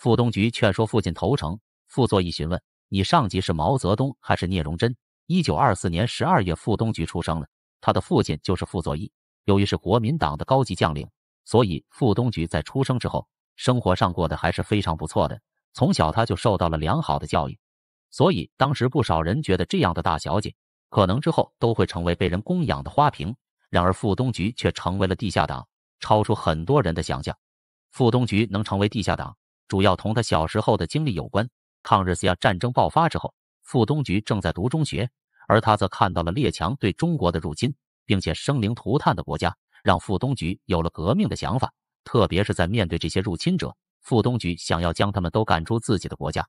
傅东菊劝说父亲投诚。傅作义询问：“你上级是毛泽东还是聂荣臻？”一九二四年十二月，傅东菊出生了，他的父亲就是傅作义。由于是国民党的高级将领，所以傅东菊在出生之后，生活上过得还是非常不错的。从小他就受到了良好的教育，所以当时不少人觉得这样的大小姐，可能之后都会成为被人供养的花瓶。然而，傅东菊却成为了地下党，超出很多人的想象。傅东菊能成为地下党。主要同他小时候的经历有关。抗日西亚战争爆发之后，傅东菊正在读中学，而他则看到了列强对中国的入侵，并且生灵涂炭的国家，让傅东菊有了革命的想法。特别是在面对这些入侵者，傅东菊想要将他们都赶出自己的国家。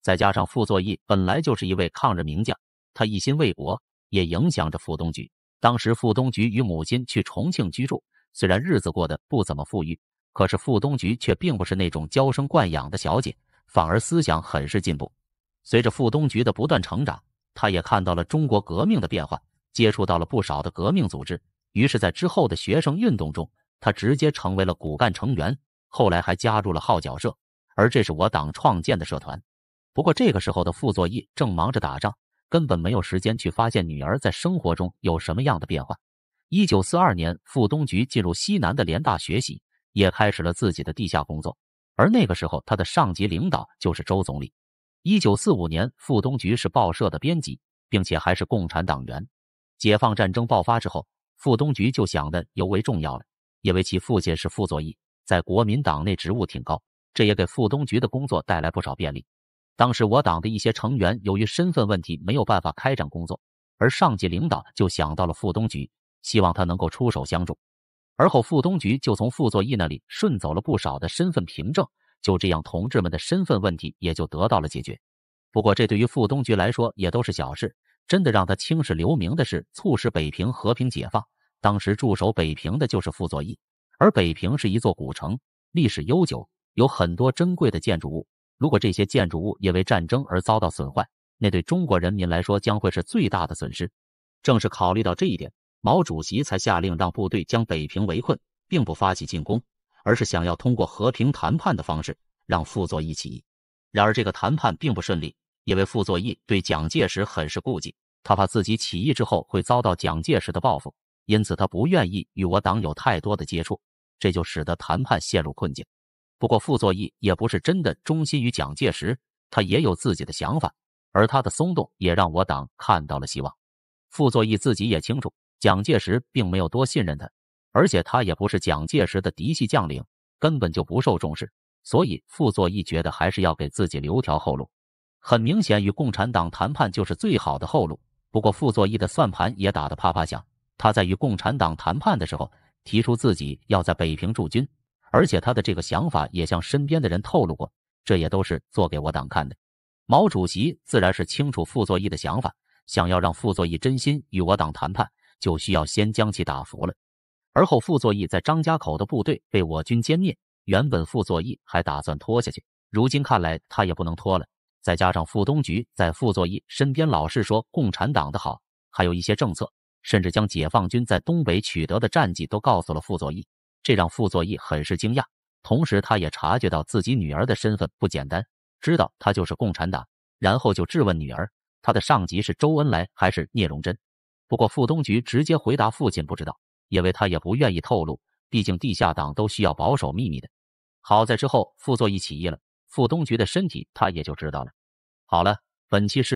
再加上傅作义本来就是一位抗日名将，他一心为国，也影响着傅东菊。当时傅东菊与母亲去重庆居住，虽然日子过得不怎么富裕。可是傅冬菊却并不是那种娇生惯养的小姐，反而思想很是进步。随着傅冬菊的不断成长，她也看到了中国革命的变化，接触到了不少的革命组织。于是，在之后的学生运动中，她直接成为了骨干成员。后来还加入了号角社，而这是我党创建的社团。不过这个时候的傅作义正忙着打仗，根本没有时间去发现女儿在生活中有什么样的变化。一九四二年，傅冬菊进入西南的联大学习。也开始了自己的地下工作，而那个时候他的上级领导就是周总理。一九四五年，傅东菊是报社的编辑，并且还是共产党员。解放战争爆发之后，傅东菊就想的尤为重要了，因为其父亲是傅作义，在国民党内职务挺高，这也给傅东菊的工作带来不少便利。当时我党的一些成员由于身份问题没有办法开展工作，而上级领导就想到了傅东菊，希望他能够出手相助。而后，傅东菊就从傅作义那里顺走了不少的身份凭证，就这样，同志们的身份问题也就得到了解决。不过，这对于傅东菊来说也都是小事。真的让他青史留名的是，促使北平和平解放。当时驻守北平的就是傅作义，而北平是一座古城，历史悠久，有很多珍贵的建筑物。如果这些建筑物因为战争而遭到损坏，那对中国人民来说将会是最大的损失。正是考虑到这一点。毛主席才下令让部队将北平围困，并不发起进攻，而是想要通过和平谈判的方式让傅作义起义。然而，这个谈判并不顺利，因为傅作义对蒋介石很是顾忌，他怕自己起义之后会遭到蒋介石的报复，因此他不愿意与我党有太多的接触，这就使得谈判陷入困境。不过，傅作义也不是真的忠心于蒋介石，他也有自己的想法，而他的松动也让我党看到了希望。傅作义自己也清楚。蒋介石并没有多信任他，而且他也不是蒋介石的嫡系将领，根本就不受重视。所以傅作义觉得还是要给自己留条后路。很明显，与共产党谈判就是最好的后路。不过傅作义的算盘也打得啪啪响。他在与共产党谈判的时候，提出自己要在北平驻军，而且他的这个想法也向身边的人透露过。这也都是做给我党看的。毛主席自然是清楚傅作义的想法，想要让傅作义真心与我党谈判。就需要先将其打服了，而后傅作义在张家口的部队被我军歼灭。原本傅作义还打算拖下去，如今看来他也不能拖了。再加上傅东菊在傅作义身边老是说共产党的好，还有一些政策，甚至将解放军在东北取得的战绩都告诉了傅作义，这让傅作义很是惊讶。同时，他也察觉到自己女儿的身份不简单，知道她就是共产党，然后就质问女儿：她的上级是周恩来还是聂荣臻？不过傅东菊直接回答父亲不知道，因为他也不愿意透露，毕竟地下党都需要保守秘密的。好在之后傅作义起义了，傅东菊的身体他也就知道了。好了，本期是。